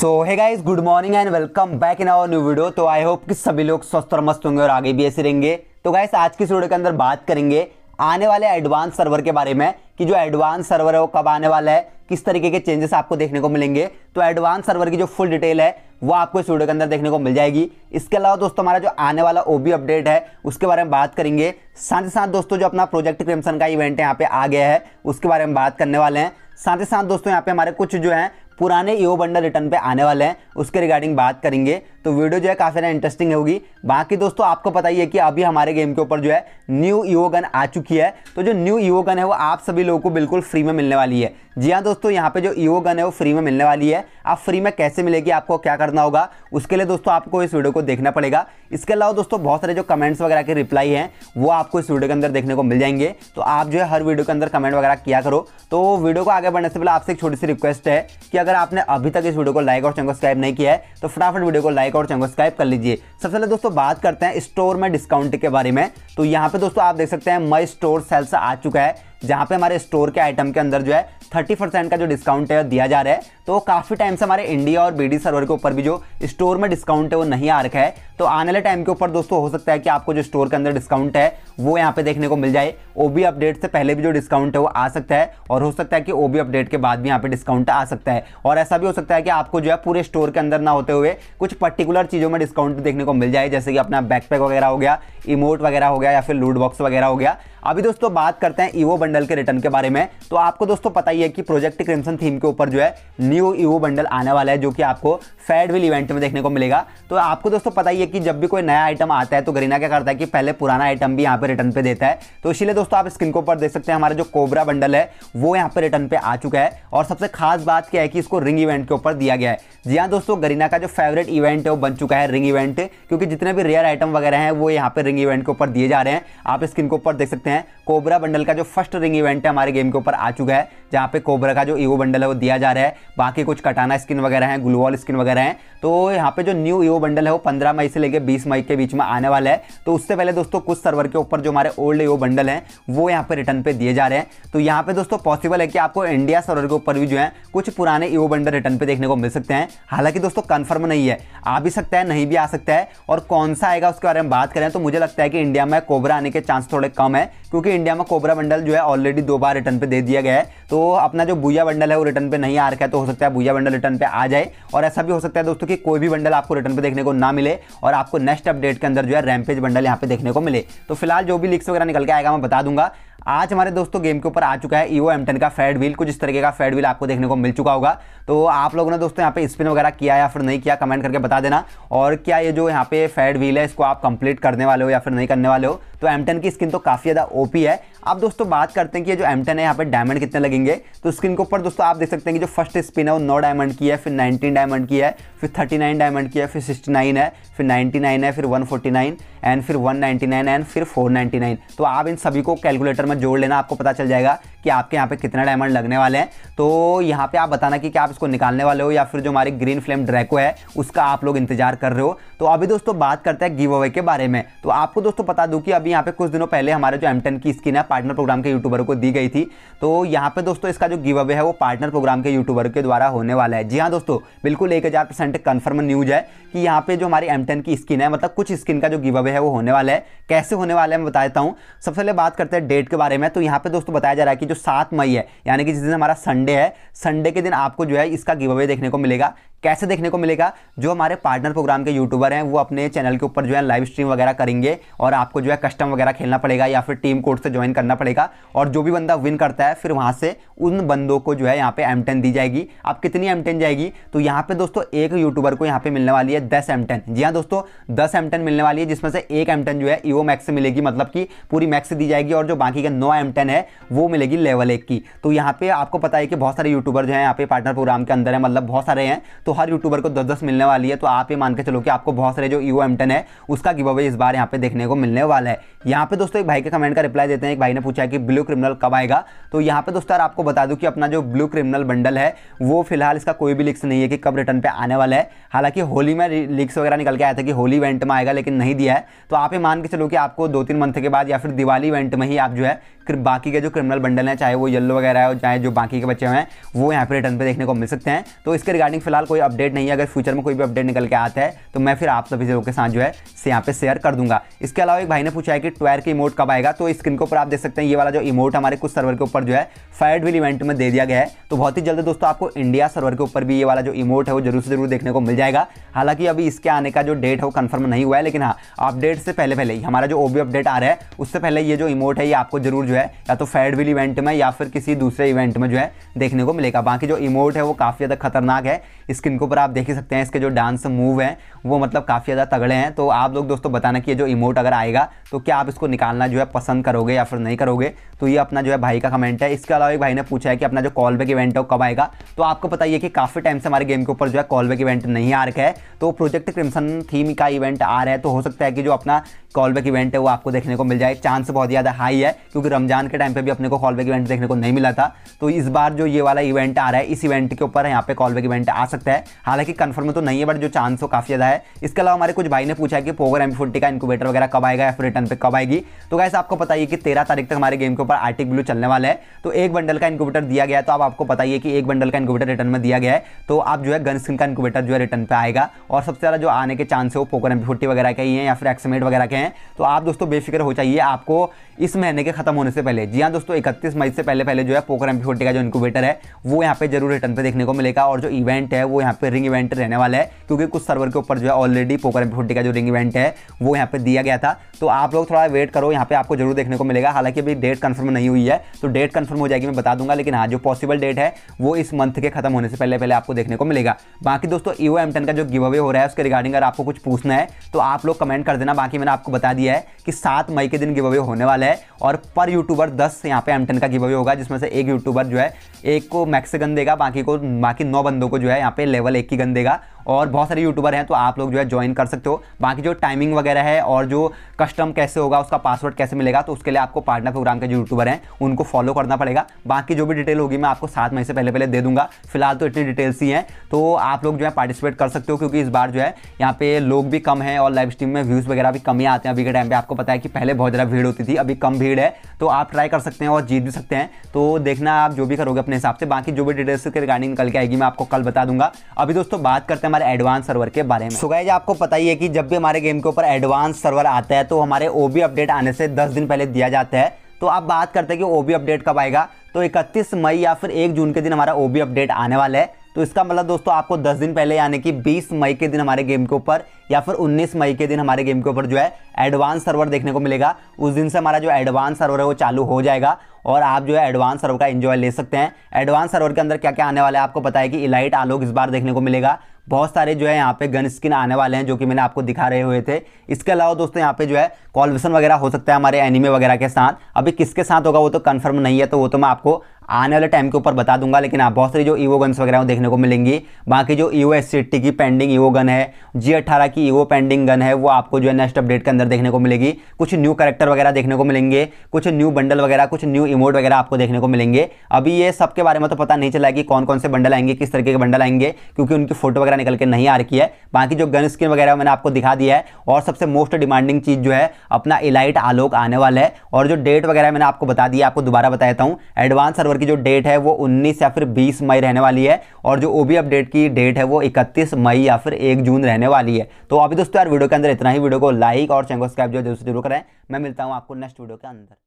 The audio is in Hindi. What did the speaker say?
सो है guys good morning and welcome back in our new video तो आई होप कि सभी लोग स्वस्थ और मस्त होंगे और आगे भी ऐसे रहेंगे तो गाइस आज की वीडियो के अंदर बात करेंगे आने वाले एडवांस सर्वर के बारे में कि जो एडवांस सर्वर है वो कब आने वाला है किस तरीके के चेंजेस आपको देखने को मिलेंगे तो एडवांस सर्वर की जो फुल डिटेल है वो आपको इस वीडियो के अंदर देखने को मिल जाएगी इसके अलावा दोस्तों हमारा जो आने वाला ओबी अपडेट है उसके बारे में बात करेंगे साथ ही साथ दोस्तों जो अपना प्रोजेक्ट क्रिमसन का इवेंट यहाँ पे आ गया है उसके बारे में बात करने वाले हैं साथ ही साथ दोस्तों यहाँ पे हमारे कुछ जो हैं पुराने ईओ बंडल रिटर्न पे आने वाले हैं उसके रिगार्डिंग बात करेंगे तो वीडियो जो है काफ़ी ज़्यादा इंटरेस्टिंग होगी बाकी दोस्तों आपको पता ही है कि अभी हमारे गेम के ऊपर जो है न्यू ईओ गन आ चुकी है तो जो न्यू ईओ गन है वो आप सभी लोगों को बिल्कुल फ्री में मिलने वाली है जी हाँ दोस्तों यहाँ पे जो ईवो गन है वो फ्री में मिलने वाली है आप फ्री में कैसे मिलेगी आपको क्या करना होगा उसके लिए दोस्तों आपको इस वीडियो को देखना पड़ेगा इसके अलावा दोस्तों बहुत सारे जो कमेंट्स वगैरह के रिप्लाई हैं वो आपको इस वीडियो के अंदर देखने को मिल जाएंगे तो आप जो है हर वीडियो के अंदर कमेंट वगैरह किया करो तो वीडियो को आगे बढ़ने से पहले आपसे एक छोटी सी रिक्वेस्ट है कि अगर आपने अभी तक इस वीडियो को लाइक और चैनल सब्सक्राइब नहीं किया है तो फटाफट वीडियो को लाइक चेकआउट चैनल को सब्सक्राइब कर लीजिए सबसे पहले दोस्तों बात करते हैं स्टोर में डिस्काउंट के बारे में तो यहाँ पे दोस्तों आप देख सकते हैं मई स्टोर सेल्स आ चुका है जहाँ पे हमारे स्टोर के आइटम के अंदर जो है थर्टी परसेंट का जो डिस्काउंट है दिया जा रहा है तो काफ़ी टाइम से हमारे इंडिया और बीडी सर्वर के ऊपर भी जो स्टोर में डिस्काउंट है वो नहीं आ रखा है तो आने वाले टाइम के ऊपर दोस्तों हो सकता है कि आपको जो स्टोर के अंदर डिस्काउंट है वो यहाँ पे देखने को मिल जाए ओबी अपडेट से पहले भी जो डिस्काउंट है वो आ सकता है और हो सकता है कि ओबी अपडेट के बाद भी यहाँ पे डिस्काउंट आ सकता है और ऐसा भी हो सकता है कि आपको जो है पूरे स्टोर के अंदर ना होते हुए कुछ पर्टिकुलर चीज़ों में डिस्काउंट देखने को मिल जाए जैसे कि अपना बैकपैक वगैरह हो गया इमोट वगैरह हो गया या फिर लूट बॉक्स वगैरह हो गया अभी दोस्तों बात करते हैं ईवो बंडल के रिटर्न के बारे में तो आपको दोस्तों पता ही है कि प्रोजेक्ट क्रिमसन थीम के ऊपर जो है न्यू ईवो बंडल आने वाला है जो कि आपको फेडविल इवेंट में देखने को मिलेगा तो आपको दोस्तों पता ही है कि जब भी कोई नया आइटम आता है तो गरीना क्या करता है कि पहले पुराना आइटम भी यहाँ पे रिटर्न पे देता है तो इसीलिए दोस्तों आप स्क्रीन के ऊपर देख सकते हैं हमारा जो कोबरा बंडल है वो यहाँ पे रिटर्न पे आ चुका है और सबसे खास बात क्या है कि इसको रिंग इवेंट के ऊपर दिया गया है जी हाँ दोस्तों गरीना का जो फेवरेट इवेंट है वो बन चुका है रिंग इवेंट क्योंकि जितने भी रेयर आइटम वगैरह हैं वो यहाँ पर रिंग इवेंट के ऊपर दिए जा रहे हैं आप स्क्रीन के ऊपर देख सकते हैं कोबरा बंडल का जो फर्स्ट रिंग इवेंट है हमारे गेम के ऊपर आ चुका है जहाँ पे कोबरा का जो ईवो e बंडल है वो दिया जा रहा है बाकी कुछ कटाना स्किन वगैरह है ग्लूवॉल स्किन वगैरह है तो यहाँ पे जो न्यू ईओ बंडल है वो 15 मई से लेकर 20 मई के बीच में आने वाला है तो उससे पहले दोस्तों कुछ सर्वर के ऊपर जो हमारे ओल्ड ईओ बंडल हैं वो यहाँ पे रिटर्न पे दिए जा रहे हैं तो यहाँ पे दोस्तों पॉसिबल है कि आपको इंडिया सर्वर के ऊपर भी जो है कुछ पुराने ईओ बंडल रिटर्न पे देखने को मिल सकते हैं हालांकि दोस्तों कन्फर्म नहीं है आ भी सकता है नहीं भी आ सकता है और कौन सा आएगा उसके बारे में बात करें तो मुझे लगता है कि इंडिया में कोबरा आने के चांस थोड़े कम है क्योंकि इंडिया में कोबरा बंडल जो है ऑलरेडी दो बार रिटर्न पे दे दिया गया है तो अपना जो बुया बंडल है वो रिटर्न पे नहीं आ रखा है तो हो सकता सकता है भूजा बंडल रिटर्न पे आ जाए और ऐसा भी हो सकता है दोस्तों कि कोई भी बंडल आपको रिटर्न पे देखने को ना मिले और आपको नेक्स्ट अपडेट के अंदर जो है रैमपेज बंडल यहाँ पे देखने को मिले तो फिलहाल जो भी लिक्स वगैरह निकल के आएगा मैं बता दूंगा आज हमारे दोस्तों गेम के ऊपर आ चुका है ईओ एमटन का फेड व्हील कुछ इस तरीके का फेड व्हील आपको देखने को मिल चुका होगा तो आप लोगों ने दोस्तों यहाँ पे स्पिन वगैरह किया या फिर नहीं किया कमेंट करके बता देना और क्या ये जो यहाँ पे फेड व्हील है इसको आप कंप्लीट करने वाले हो या फिर नहीं करने वाले हो तो एमटन की स्किन तो काफ़ी ज़्यादा ओपी है आप दोस्तों बात करते हैं कि जो एमटन है यहाँ पे डायमंड कितने लगेंगे तो स्किन के ऊपर दोस्तों आप देख सकते हैं कि जो फर्स्ट स्पिन है वो नौ डायमंड की है फिर नाइनटीन डायमंड की है फिर थर्टी नाइन डायमंड की है फिर सिक्सटी नाइन है फिर नाइन्टी नाइन है फिर वन फोर्टी नाइन एंड फिर 199 एंड फिर 499 तो आप इन सभी को कैलकुलेटर में जोड़ लेना आपको पता चल जाएगा कि आपके यहाँ पे कितना डायमंड लगने वाले हैं तो यहाँ पे आप बताना कि क्या आप इसको निकालने वाले हो या फिर जो हमारे ग्रीन फ्लेम ड्रैको है उसका आप लोग इंतजार कर रहे हो तो अभी दोस्तों बात करते हैं गिव अवे के बारे में तो आपको दोस्तों बता दूँ कि अभी यहाँ पे कुछ दिनों पहले हमारे जो एम की स्किन है पार्टनर प्रोग्राम के यूट्यूबर को दी गई थी तो यहाँ पे दोस्तों इसका जो गिव अवे है वो पार्टनर प्रोग्राम के यूट्यूबर के द्वारा होने वाला है जी हाँ दोस्तों बिल्कुल एक हज़ार न्यूज़ है कि यहाँ पे जो हमारी एम की स्किन है मतलब कुछ स्किन का जो गिव अवे है वो होने वाला है कैसे होने वाला है मैं बता देता हूँ सबसे पहले बात करते हैं डेट के बारे में तो यहाँ पे दोस्तों बताया जा रहा है कि जो सात मई है यानी कि जिस दिन हमारा संडे है संडे के दिन आपको जो है इसका गिव अवे देखने को मिलेगा कैसे देखने को मिलेगा जो हमारे पार्टनर प्रोग्राम के यूट्यूबर हैं वो अपने चैनल के ऊपर जो है लाइव स्ट्रीम वगैरह करेंगे और आपको जो है कस्टम वगैरह खेलना पड़ेगा या फिर टीम कोड से ज्वाइन करना पड़ेगा और जो भी बंदा विन करता है फिर वहाँ से उन बंदों को जो है यहाँ पे एम दी जाएगी अब कितनी एम जाएगी तो यहाँ पे दोस्तों एक यूट्यूबर को यहाँ पे मिलने वाली है दस एम जी हाँ दोस्तों दस एम मिलने वाली है जिसमें से एक एम जो है ईओ मैक्स से मिलेगी मतलब कि पूरी मैक्स दी जाएगी और जो बाकी का नौ एम है वो मिलेगी लेवल एक की तो यहाँ पर आपको पता है कि बहुत सारे यूट्यूबर जो है यहाँ पे पार्टनर प्रोग्राम के अंदर है मतलब बहुत सारे हैं तो हर यूट्यूबर को दस दस मिलने वाली है तो आप ये मान के चलो कि आपको बहुत सारे जो यू e एम है उसका गिव अवे इस बार यहाँ पे देखने को मिलने वाला है यहाँ पे दोस्तों एक भाई के कमेंट का रिप्लाई देते हैं एक भाई ने पूछा कि ब्लू क्रिमिनल कब आएगा तो यहाँ पे दोस्तों आपको बता दूँ कि अपना जो ब्लू क्रिमिनल बंडल है वो फिलहाल इसका कोई भी लिक्स नहीं है कि कब रिटर्न पर आने वाला है हालांकि होली में लिक्स वगैरह निकल के आया था कि होली इवेंट में आएगा लेकिन नहीं दिया है तो आप ये मान के चलो कि आपको दो तीन मंथ के बाद या फिर दिवाली इवेंट में ही आप जो है बाकी के जो क्रिमिनल बंडल हैं चाहे वो येलो वगैरह हो चाहे जो बाकी के बच्चे हैं वो यहाँ पे रिटर्न पर देखने को मिल सकते हैं तो इसके रिगार्डिंग फिलहाल कोई कोई अपडेट नहीं है अगर फ्यूचर में कोई भी अपडेट निकल के आता है तो मैं फिर आप सभी लोगों के साथ जो है से यहाँ पे शेयर कर दूंगा इसके अलावा एक भाई ने पूछा है कि ट्वायर के इमोट कब आएगा तो स्क्रीन के ऊपर आप देख सकते हैं ये वाला जो इमोट हमारे कुछ सर्वर के ऊपर जो है फायर फायरविल इवेंट में दे दिया गया है तो बहुत ही जल्द दोस्तों आपको इंडिया सर्वर के ऊपर भी ये वाला जो इमोट है वो जरूर से जरूर देखने को मिल जाएगा हालांकि अभी इसके आने का जो डेट है वो कन्फर्म नहीं हुआ है लेकिन हाँ अपडेट से पहले पहले ही हमारा जो ओबी अपडेट आ रहा है उससे पहले ये जो इमोट है ये आपको जरूर जो है या तो फायर फेडविल इवेंट में या फिर किसी दूसरे इवेंट में जो है देखने को मिलेगा बाकी जो इमोट है वो काफ़ी ज़्यादा खतरनाक है स्क्रीन के ऊपर आप देख ही सकते हैं इसके जो डांस मूव हैं वो मतलब काफ़ी ज़्यादा तगड़े हैं तो आप लोग दोस्तों बताना कि ये जो इमोट अगर आएगा तो क्या आप इसको निकालना जो है पसंद करोगे या फिर नहीं करोगे तो ये अपना जो है भाई का कमेंट है इसके अलावा एक भाई ने पूछा है कि अपना जो कॉल बैक इवेंट है वो कब आएगा तो आपको पता है कि काफ़ी टाइम से हमारे गेम के ऊपर जो है कॉल बैक इवेंट नहीं आ रखा है तो प्रोजेक्ट क्रिमसन थीम का इवेंट आ रहा है तो हो सकता है कि जो अपना कॉल बैक इवेंट है वो आपको देखने को मिल जाए चांस बहुत ज़्यादा हाई है क्योंकि रमजान के टाइम पे भी अपने को कॉल बैक इवेंट देखने को नहीं मिला था तो इस बार जो ये वाला इवेंट आ रहा है इस इवेंट के ऊपर यहाँ पे कॉल बैक इवेंट आ सकता है हालांकि कन्फर्म तो नहीं है बट जो चांस हो काफ़ी ज़्यादा है इसके अलावा हमारे कुछ भाई ने पूछा कि पोवर एम फोर्टी का इनक्यूबेटर वगैरह कब आएगा या फिर रिटर्न पर कब आएगी तो कैसे आपको पता है कि तेरह तारीख तक हमारे गेम के ऊपर आर्टिक ब्लू चलने वाला है तो एक बंडल का इनक्यूबेटर दिया गया तो आपको पता है कि एक बंडल का इनक्यूबेटर रिटर्न में दिया गया है तो आप जो है गन स्किन का इनक्यूबेटर जो है रिटर्न पर आएगा और सबसे ज़्यादा जो आने के चांस है वो पोकर एम फोर्टी वगैरह के ही हैं या फिर एक्समेट वगैरह के हैं हैं तो आप दोस्तों बेफिक्र हो चाहिए आपको इस महीने के खत्म होने से पहले जी हाँ दोस्तों इकतीस मई से पहले पहले जो है पोकर एम का जो इनक्यूबेटर है वो यहाँ पे जरूर रिटर्न पे देखने को मिलेगा और जो इवेंट है वो यहाँ पे रिंग इवेंट रहने वाला है क्योंकि कुछ सर्वर के ऊपर जो है ऑलरेडी पोकर एम का जो रिंग इवेंट है वो यहाँ पे दिया गया था तो आप लोग थोड़ा वेट करो यहाँ पे आपको जरूर देखने को मिलेगा हालांकि अभी डेट कन्फर्म नहीं हुई है तो डेट कन्फर्म हो जाएगी मैं बता दूंगा लेकिन हाँ जो पॉसिबल डेट है वो इस मंथ के खत्म होने से पहले पहले आपको देखने को मिलेगा बाकी दोस्तों ईओ एम का जो गिव अवे हो रहा है उसके रिगार्डिंग अगर आपको कुछ पूछना है तो आप लोग कमेंट कर देना बाकी मैंने आपको बता दिया है कि सात मई के दिन गिव अवे होने वाला है और पर यूट्यूबर दस यहाँ पे एमटन का गिव अवे होगा जिसमें से एक यूट्यूबर जो है एक को मैक्स गन देगा बाकी को बाकी नौ बंदों को जो है यहाँ पे लेवल एक की गन देगा और बहुत सारे यूट्यूबर हैं तो आप लोग जो है ज्वाइन कर सकते हो बाकी जो टाइमिंग वगैरह है और जो कस्टम कैसे होगा उसका पासवर्ड कैसे मिलेगा तो उसके लिए आपको पार्टनर प्रोग्राम के जो यूट्यूबर हैं उनको फॉलो करना पड़ेगा बाकी जो भी डिटेल होगी मैं आपको सात महीने से पहले पहले दे दूंगा फिलहाल तो इतनी डिटेल्स ही हैं तो आप लोग जो है पार्टिसिपेट कर सकते हो क्योंकि इस बार जो है यहाँ पे लोग भी कम हैं और लाइव स्ट्रीम में व्यूज़ वगैरह भी कम ही आते हैं अभी के टाइम पर आपको पता है कि पहले बहुत ज़्यादा भीड़ होती थी अभी कम भीड़ है तो आप ट्राई कर सकते हैं और जीत भी सकते हैं तो देखना आप जो भी करोगे अपने हिसाब से बाकी जो भी डिटेल्स के रिगार्डिंग निकल के आएगी मैं आपको कल बता दूंगा अभी दोस्तों बात करते हैं हमारे एडवांस सर्वर के बारे में सुगैज आपको पता ही है कि जब भी हमारे गेम के ऊपर एडवांस सर्वर आता है तो हमारे ओबी अपडेट आने से दस दिन पहले दिया जाता है तो आप बात करते हैं कि ओबी अपडेट कब आएगा तो 31 मई या फिर 1 जून के दिन हमारा ओबी अपडेट आने वाला है तो इसका मतलब दोस्तों आपको 10 दिन पहले यानी कि 20 मई के दिन हमारे गेम के ऊपर या फिर 19 मई के दिन हमारे गेम के ऊपर जो है एडवांस सर्वर देखने को मिलेगा उस दिन से हमारा जो एडवांस सर्वर है वो चालू हो जाएगा और आप जो है एडवांस सर्वर का एंजॉय ले सकते हैं एडवांस सर्वर के अंदर क्या क्या आने वाला है आपको पता है कि इलाइट आलोक इस बार देखने को मिलेगा बहुत सारे जो है यहाँ पे गन स्किन आने वाले हैं जो कि मैंने आपको दिखा रहे हुए थे इसके अलावा दोस्तों यहाँ पे जो है कॉलवेशन वगैरह हो सकता है हमारे एनिमे वगैरह के साथ अभी किसके साथ होगा वो तो कन्फर्म नहीं है तो वो तो मैं आपको आने वाले टाइम के ऊपर बता दूंगा लेकिन आप बहुत सारी जो ईवो e गन्स वगैरह देखने को मिलेंगी बाकी जो ईओ e एस की पेंडिंग ईवो गन है जी अट्ठारह की ईवो पेंडिंग गन है वो आपको जो है नेक्स्ट अपडेट के अंदर देखने को मिलेगी कुछ न्यू करेक्टर वगैरह देखने को मिलेंगे कुछ न्यू बंडल वगैरह कुछ न्यू इमोट वगैरह आपको देखने को मिलेंगे अभी ये सबके बारे में तो पता नहीं चला कि कौन कौन से बंडल आएंगे किस तरीके के बंडल आएंगे क्योंकि उनकी फोटो वगैरह निकल के नहीं आ रखी है बाकी जो गन स्किन वगैरह मैंने आपको दिखा दिया है और सबसे मोस्ट डिमांडिंग चीज़ जो है अपना इलाइट आलोक आने वाला है और जो डेट वगैरह मैंने आपको बता दिया आपको दोबारा बता देता हूँ एडवांस सर्वर पेपर की जो डेट है वो 19 या फिर 20 मई रहने वाली है और जो ओबी अपडेट की डेट है वो 31 मई या फिर 1 जून रहने वाली है तो अभी दोस्तों यार वीडियो के अंदर इतना ही वीडियो को लाइक और चैनल सब्सक्राइब जो जरूर करें मैं मिलता हूँ आपको नेक्स्ट वीडियो के अंदर